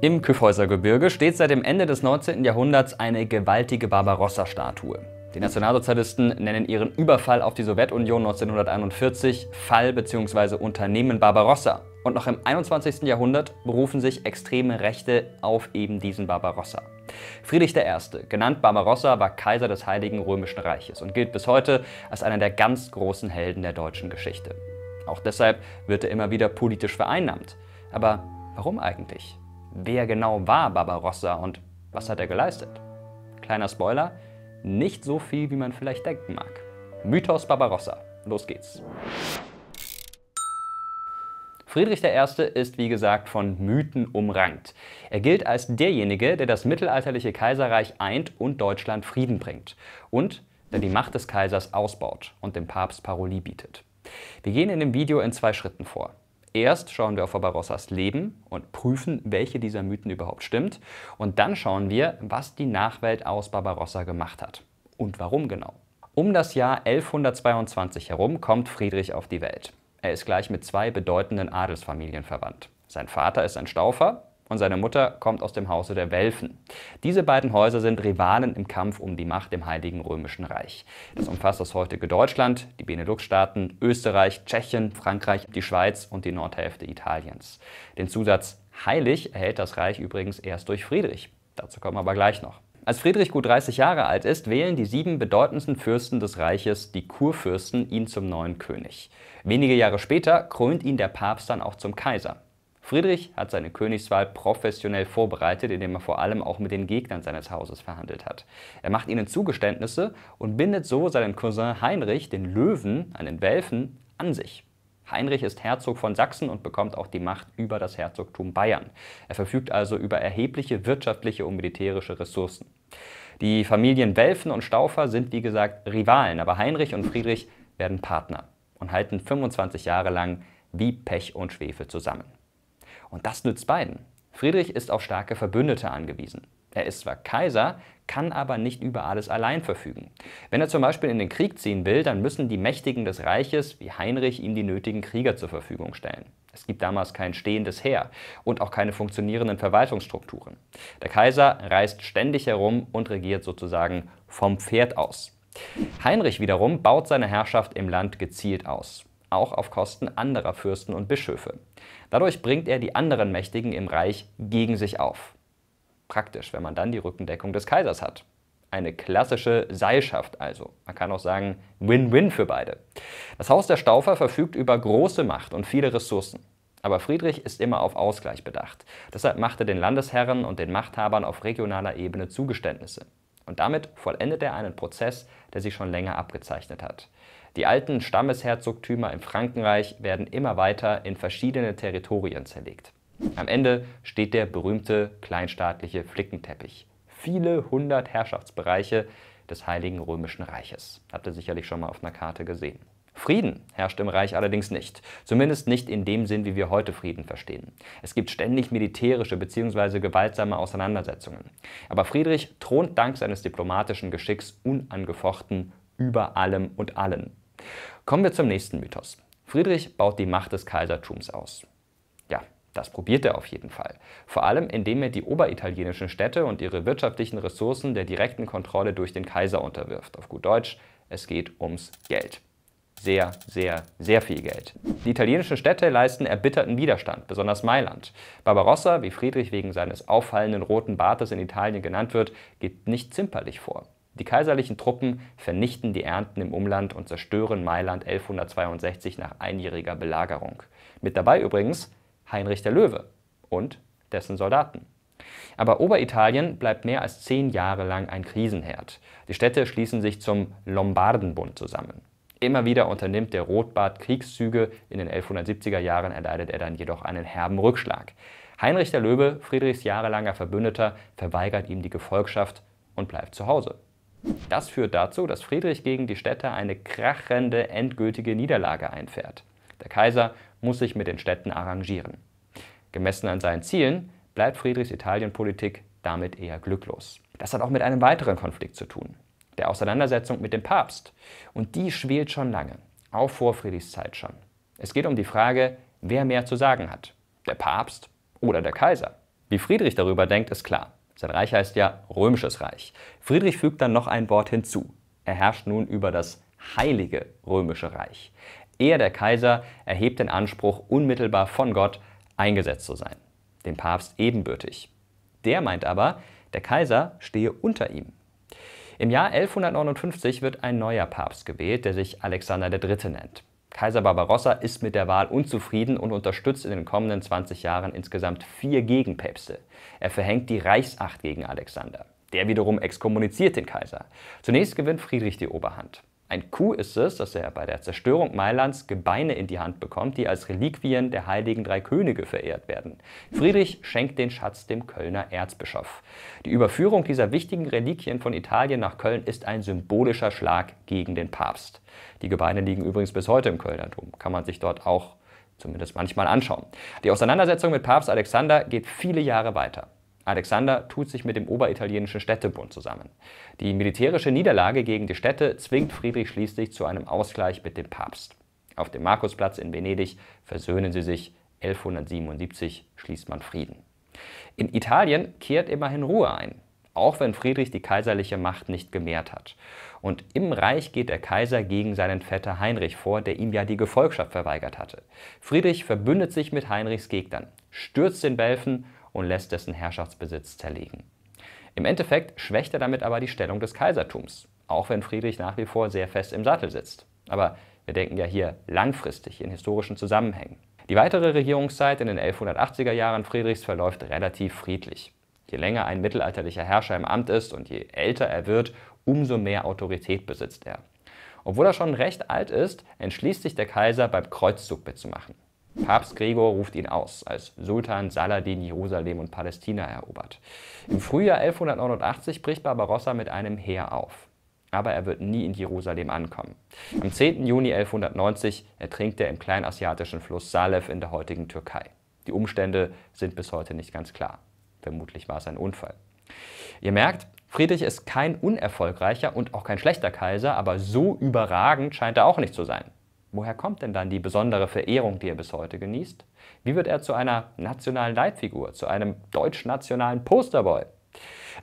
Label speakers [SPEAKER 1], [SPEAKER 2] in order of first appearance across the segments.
[SPEAKER 1] Im Kyffhäusergebirge steht seit dem Ende des 19. Jahrhunderts eine gewaltige Barbarossa-Statue. Die Nationalsozialisten nennen ihren Überfall auf die Sowjetunion 1941 Fall bzw. Unternehmen Barbarossa. Und noch im 21. Jahrhundert berufen sich extreme Rechte auf eben diesen Barbarossa. Friedrich I., genannt Barbarossa, war Kaiser des Heiligen Römischen Reiches und gilt bis heute als einer der ganz großen Helden der deutschen Geschichte. Auch deshalb wird er immer wieder politisch vereinnahmt. Aber warum eigentlich? Wer genau war Barbarossa und was hat er geleistet? Kleiner Spoiler, nicht so viel, wie man vielleicht denken mag. Mythos Barbarossa. Los geht's. Friedrich I. ist wie gesagt von Mythen umrankt. Er gilt als derjenige, der das mittelalterliche Kaiserreich eint und Deutschland Frieden bringt und der die Macht des Kaisers ausbaut und dem Papst Paroli bietet. Wir gehen in dem Video in zwei Schritten vor. Erst schauen wir auf Barbarossas Leben und prüfen, welche dieser Mythen überhaupt stimmt. Und dann schauen wir, was die Nachwelt aus Barbarossa gemacht hat. Und warum genau. Um das Jahr 1122 herum kommt Friedrich auf die Welt. Er ist gleich mit zwei bedeutenden Adelsfamilien verwandt. Sein Vater ist ein Staufer, und seine Mutter kommt aus dem Hause der Welfen. Diese beiden Häuser sind Rivalen im Kampf um die Macht im Heiligen Römischen Reich. Das umfasst das heutige Deutschland, die Benelux-Staaten, Österreich, Tschechien, Frankreich, die Schweiz und die Nordhälfte Italiens. Den Zusatz heilig erhält das Reich übrigens erst durch Friedrich. Dazu kommen wir aber gleich noch. Als Friedrich gut 30 Jahre alt ist, wählen die sieben bedeutendsten Fürsten des Reiches, die Kurfürsten, ihn zum neuen König. Wenige Jahre später krönt ihn der Papst dann auch zum Kaiser. Friedrich hat seine Königswahl professionell vorbereitet, indem er vor allem auch mit den Gegnern seines Hauses verhandelt hat. Er macht ihnen Zugeständnisse und bindet so seinen Cousin Heinrich, den Löwen, einen Welfen, an sich. Heinrich ist Herzog von Sachsen und bekommt auch die Macht über das Herzogtum Bayern. Er verfügt also über erhebliche wirtschaftliche und militärische Ressourcen. Die Familien Welfen und Staufer sind wie gesagt Rivalen, aber Heinrich und Friedrich werden Partner und halten 25 Jahre lang wie Pech und Schwefel zusammen. Und das nützt beiden. Friedrich ist auf starke Verbündete angewiesen. Er ist zwar Kaiser, kann aber nicht über alles allein verfügen. Wenn er zum Beispiel in den Krieg ziehen will, dann müssen die Mächtigen des Reiches wie Heinrich ihm die nötigen Krieger zur Verfügung stellen. Es gibt damals kein stehendes Heer und auch keine funktionierenden Verwaltungsstrukturen. Der Kaiser reist ständig herum und regiert sozusagen vom Pferd aus. Heinrich wiederum baut seine Herrschaft im Land gezielt aus auch auf Kosten anderer Fürsten und Bischöfe. Dadurch bringt er die anderen Mächtigen im Reich gegen sich auf. Praktisch, wenn man dann die Rückendeckung des Kaisers hat. Eine klassische Seilschaft also. Man kann auch sagen, Win-Win für beide. Das Haus der Staufer verfügt über große Macht und viele Ressourcen. Aber Friedrich ist immer auf Ausgleich bedacht. Deshalb macht er den Landesherren und den Machthabern auf regionaler Ebene Zugeständnisse. Und damit vollendet er einen Prozess, der sich schon länger abgezeichnet hat. Die alten Stammesherzogtümer im Frankenreich werden immer weiter in verschiedene Territorien zerlegt. Am Ende steht der berühmte kleinstaatliche Flickenteppich. Viele hundert Herrschaftsbereiche des Heiligen Römischen Reiches. Habt ihr sicherlich schon mal auf einer Karte gesehen. Frieden herrscht im Reich allerdings nicht. Zumindest nicht in dem Sinn, wie wir heute Frieden verstehen. Es gibt ständig militärische bzw. gewaltsame Auseinandersetzungen. Aber Friedrich thront dank seines diplomatischen Geschicks unangefochten über allem und allen. Kommen wir zum nächsten Mythos. Friedrich baut die Macht des Kaisertums aus. Ja, das probiert er auf jeden Fall. Vor allem, indem er die oberitalienischen Städte und ihre wirtschaftlichen Ressourcen der direkten Kontrolle durch den Kaiser unterwirft. Auf gut Deutsch, es geht ums Geld sehr, sehr, sehr viel Geld. Die italienischen Städte leisten erbitterten Widerstand, besonders Mailand. Barbarossa, wie Friedrich wegen seines auffallenden roten Bartes in Italien genannt wird, geht nicht zimperlich vor. Die kaiserlichen Truppen vernichten die Ernten im Umland und zerstören Mailand 1162 nach einjähriger Belagerung. Mit dabei übrigens Heinrich der Löwe und dessen Soldaten. Aber Oberitalien bleibt mehr als zehn Jahre lang ein Krisenherd. Die Städte schließen sich zum Lombardenbund zusammen. Immer wieder unternimmt der Rotbart Kriegszüge, in den 1170er Jahren erleidet er dann jedoch einen herben Rückschlag. Heinrich der Löwe, Friedrichs jahrelanger Verbündeter, verweigert ihm die Gefolgschaft und bleibt zu Hause. Das führt dazu, dass Friedrich gegen die Städte eine krachende endgültige Niederlage einfährt. Der Kaiser muss sich mit den Städten arrangieren. Gemessen an seinen Zielen bleibt Friedrichs Italienpolitik damit eher glücklos. Das hat auch mit einem weiteren Konflikt zu tun, der Auseinandersetzung mit dem Papst. Und die schwelt schon lange, auch vor Friedrichs Zeit schon. Es geht um die Frage, wer mehr zu sagen hat, der Papst oder der Kaiser. Wie Friedrich darüber denkt, ist klar. Sein Reich heißt ja römisches Reich. Friedrich fügt dann noch ein Wort hinzu. Er herrscht nun über das heilige römische Reich. Er, der Kaiser, erhebt den Anspruch, unmittelbar von Gott eingesetzt zu sein, dem Papst ebenbürtig. Der meint aber, der Kaiser stehe unter ihm. Im Jahr 1159 wird ein neuer Papst gewählt, der sich Alexander III. nennt. Kaiser Barbarossa ist mit der Wahl unzufrieden und unterstützt in den kommenden 20 Jahren insgesamt vier Gegenpäpste. Er verhängt die Reichsacht gegen Alexander. Der wiederum exkommuniziert den Kaiser. Zunächst gewinnt Friedrich die Oberhand. Ein Coup ist es, dass er bei der Zerstörung Mailands Gebeine in die Hand bekommt, die als Reliquien der heiligen drei Könige verehrt werden. Friedrich schenkt den Schatz dem Kölner Erzbischof. Die Überführung dieser wichtigen Reliquien von Italien nach Köln ist ein symbolischer Schlag gegen den Papst. Die Gebeine liegen übrigens bis heute im Kölner Dom, kann man sich dort auch zumindest manchmal anschauen. Die Auseinandersetzung mit Papst Alexander geht viele Jahre weiter. Alexander tut sich mit dem oberitalienischen Städtebund zusammen. Die militärische Niederlage gegen die Städte zwingt Friedrich schließlich zu einem Ausgleich mit dem Papst. Auf dem Markusplatz in Venedig versöhnen sie sich. 1177 schließt man Frieden. In Italien kehrt immerhin Ruhe ein auch wenn Friedrich die kaiserliche Macht nicht gemehrt hat. Und im Reich geht der Kaiser gegen seinen Vetter Heinrich vor, der ihm ja die Gefolgschaft verweigert hatte. Friedrich verbündet sich mit Heinrichs Gegnern, stürzt den Welfen und lässt dessen Herrschaftsbesitz zerlegen. Im Endeffekt schwächt er damit aber die Stellung des Kaisertums, auch wenn Friedrich nach wie vor sehr fest im Sattel sitzt. Aber wir denken ja hier langfristig in historischen Zusammenhängen. Die weitere Regierungszeit in den 1180er Jahren Friedrichs verläuft relativ friedlich. Je länger ein mittelalterlicher Herrscher im Amt ist und je älter er wird, umso mehr Autorität besitzt er. Obwohl er schon recht alt ist, entschließt sich der Kaiser, beim Kreuzzug mitzumachen. Papst Gregor ruft ihn aus, als Sultan Saladin Jerusalem und Palästina erobert. Im Frühjahr 1189 bricht Barbarossa mit einem Heer auf. Aber er wird nie in Jerusalem ankommen. Am 10. Juni 1190 ertrinkt er im kleinasiatischen Fluss Salef in der heutigen Türkei. Die Umstände sind bis heute nicht ganz klar. Vermutlich war es ein Unfall. Ihr merkt, Friedrich ist kein unerfolgreicher und auch kein schlechter Kaiser, aber so überragend scheint er auch nicht zu sein. Woher kommt denn dann die besondere Verehrung, die er bis heute genießt? Wie wird er zu einer nationalen Leitfigur, zu einem deutsch-nationalen Posterboy?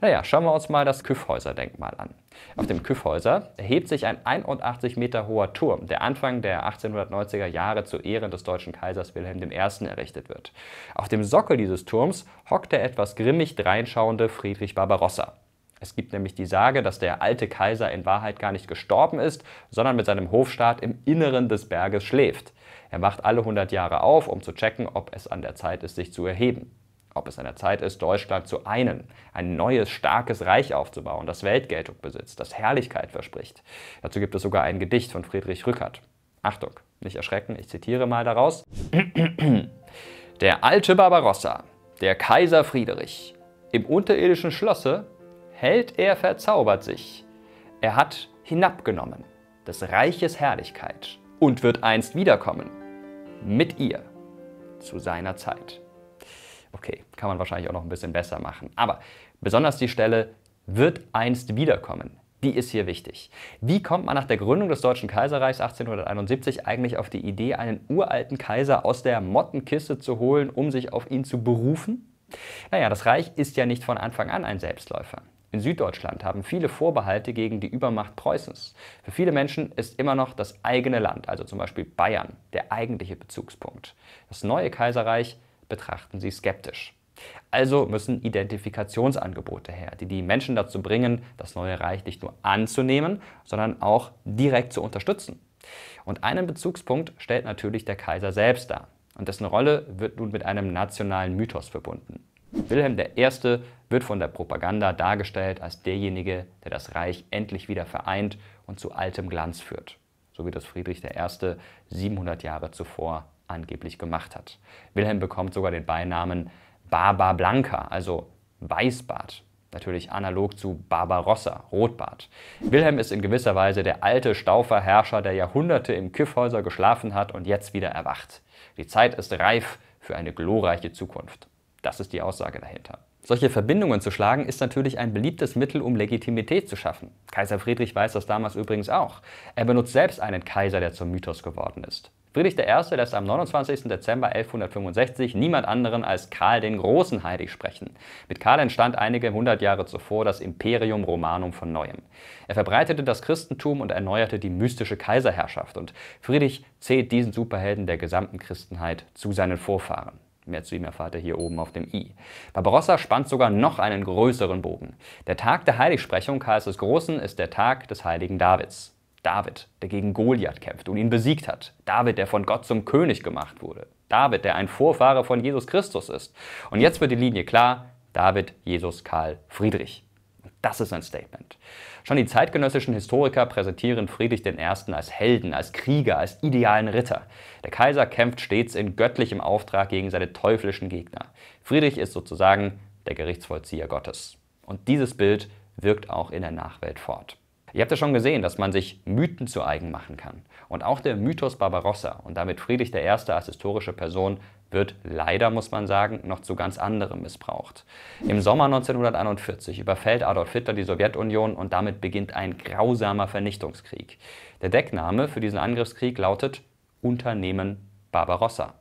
[SPEAKER 1] Naja, schauen wir uns mal das küffhäuser denkmal an. Auf dem Küffhäuser erhebt sich ein 81 Meter hoher Turm, der Anfang der 1890er Jahre zu Ehren des deutschen Kaisers Wilhelm I. errichtet wird. Auf dem Sockel dieses Turms hockt der etwas grimmig dreinschauende Friedrich Barbarossa. Es gibt nämlich die Sage, dass der alte Kaiser in Wahrheit gar nicht gestorben ist, sondern mit seinem Hofstaat im Inneren des Berges schläft. Er wacht alle 100 Jahre auf, um zu checken, ob es an der Zeit ist, sich zu erheben ob es an der Zeit ist, Deutschland zu einen, ein neues, starkes Reich aufzubauen, das Weltgeltung besitzt, das Herrlichkeit verspricht. Dazu gibt es sogar ein Gedicht von Friedrich Rückert. Achtung, nicht erschrecken, ich zitiere mal daraus. Der alte Barbarossa, der Kaiser Friedrich, im unterirdischen Schlosse hält er verzaubert sich. Er hat hinabgenommen des Reiches Herrlichkeit und wird einst wiederkommen mit ihr zu seiner Zeit okay, kann man wahrscheinlich auch noch ein bisschen besser machen. Aber besonders die Stelle wird einst wiederkommen. Die ist hier wichtig. Wie kommt man nach der Gründung des Deutschen Kaiserreichs 1871 eigentlich auf die Idee, einen uralten Kaiser aus der Mottenkiste zu holen, um sich auf ihn zu berufen? Naja, das Reich ist ja nicht von Anfang an ein Selbstläufer. In Süddeutschland haben viele Vorbehalte gegen die Übermacht Preußens. Für viele Menschen ist immer noch das eigene Land, also zum Beispiel Bayern, der eigentliche Bezugspunkt. Das neue Kaiserreich betrachten sie skeptisch. Also müssen Identifikationsangebote her, die die Menschen dazu bringen, das neue Reich nicht nur anzunehmen, sondern auch direkt zu unterstützen. Und einen Bezugspunkt stellt natürlich der Kaiser selbst dar. Und dessen Rolle wird nun mit einem nationalen Mythos verbunden. Wilhelm I. wird von der Propaganda dargestellt als derjenige, der das Reich endlich wieder vereint und zu altem Glanz führt, so wie das Friedrich I. 700 Jahre zuvor angeblich gemacht hat. Wilhelm bekommt sogar den Beinamen Barba Blanca, also Weißbart, natürlich analog zu Barbarossa, Rotbart. Wilhelm ist in gewisser Weise der alte Stauferherrscher, der Jahrhunderte im Kiffhäuser geschlafen hat und jetzt wieder erwacht. Die Zeit ist reif für eine glorreiche Zukunft. Das ist die Aussage dahinter. Solche Verbindungen zu schlagen ist natürlich ein beliebtes Mittel, um Legitimität zu schaffen. Kaiser Friedrich weiß das damals übrigens auch. Er benutzt selbst einen Kaiser, der zum Mythos geworden ist. Friedrich I. lässt am 29. Dezember 1165 niemand anderen als Karl den Großen heilig sprechen. Mit Karl entstand einige hundert Jahre zuvor das Imperium Romanum von neuem. Er verbreitete das Christentum und erneuerte die mystische Kaiserherrschaft und Friedrich zählt diesen Superhelden der gesamten Christenheit zu seinen Vorfahren. Mehr zu ihm erfahrt ihr hier oben auf dem i. Barbarossa spannt sogar noch einen größeren Bogen. Der Tag der Heiligsprechung Karls des Großen ist der Tag des heiligen Davids. David, der gegen Goliath kämpft und ihn besiegt hat. David, der von Gott zum König gemacht wurde. David, der ein Vorfahre von Jesus Christus ist. Und jetzt wird die Linie klar. David, Jesus, Karl, Friedrich. Das ist ein Statement. Schon die zeitgenössischen Historiker präsentieren Friedrich I. als Helden, als Krieger, als idealen Ritter. Der Kaiser kämpft stets in göttlichem Auftrag gegen seine teuflischen Gegner. Friedrich ist sozusagen der Gerichtsvollzieher Gottes. Und dieses Bild wirkt auch in der Nachwelt fort. Ihr habt ja schon gesehen, dass man sich Mythen zu eigen machen kann. Und auch der Mythos Barbarossa und damit Friedrich I. als historische Person wird leider, muss man sagen, noch zu ganz anderem missbraucht. Im Sommer 1941 überfällt Adolf Hitler die Sowjetunion und damit beginnt ein grausamer Vernichtungskrieg. Der Deckname für diesen Angriffskrieg lautet Unternehmen Barbarossa.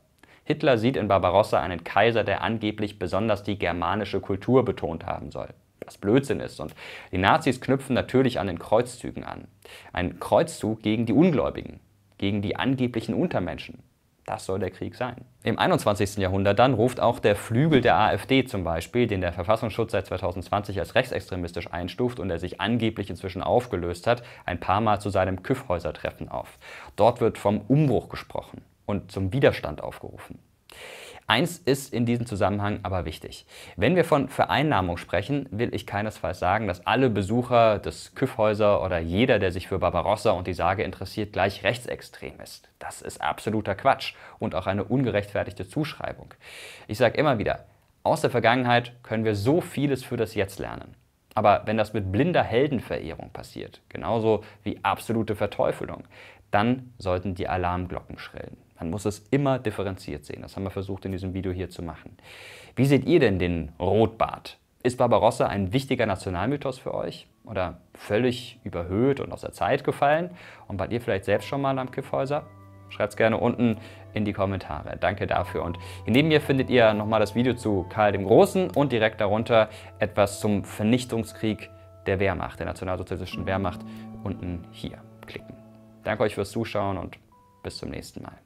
[SPEAKER 1] Hitler sieht in Barbarossa einen Kaiser, der angeblich besonders die germanische Kultur betont haben soll. Was Blödsinn ist. Und die Nazis knüpfen natürlich an den Kreuzzügen an. Ein Kreuzzug gegen die Ungläubigen, gegen die angeblichen Untermenschen. Das soll der Krieg sein. Im 21. Jahrhundert dann ruft auch der Flügel der AfD zum Beispiel, den der Verfassungsschutz seit 2020 als rechtsextremistisch einstuft und der sich angeblich inzwischen aufgelöst hat, ein paar Mal zu seinem Küffhäusertreffen auf. Dort wird vom Umbruch gesprochen und zum Widerstand aufgerufen. Eins ist in diesem Zusammenhang aber wichtig. Wenn wir von Vereinnahmung sprechen, will ich keinesfalls sagen, dass alle Besucher des Küffhäuser oder jeder, der sich für Barbarossa und die Sage interessiert, gleich rechtsextrem ist. Das ist absoluter Quatsch und auch eine ungerechtfertigte Zuschreibung. Ich sage immer wieder, aus der Vergangenheit können wir so vieles für das Jetzt lernen. Aber wenn das mit blinder Heldenverehrung passiert, genauso wie absolute Verteufelung, dann sollten die Alarmglocken schrillen. Man muss es immer differenziert sehen. Das haben wir versucht in diesem Video hier zu machen. Wie seht ihr denn den Rotbart? Ist Barbarossa ein wichtiger Nationalmythos für euch? Oder völlig überhöht und aus der Zeit gefallen? Und wart ihr vielleicht selbst schon mal am Kiffhäuser? Schreibt es gerne unten in die Kommentare. Danke dafür. Und neben mir findet ihr nochmal das Video zu Karl dem Großen und direkt darunter etwas zum Vernichtungskrieg der Wehrmacht, der nationalsozialistischen Wehrmacht, unten hier klicken. Danke euch fürs Zuschauen und bis zum nächsten Mal.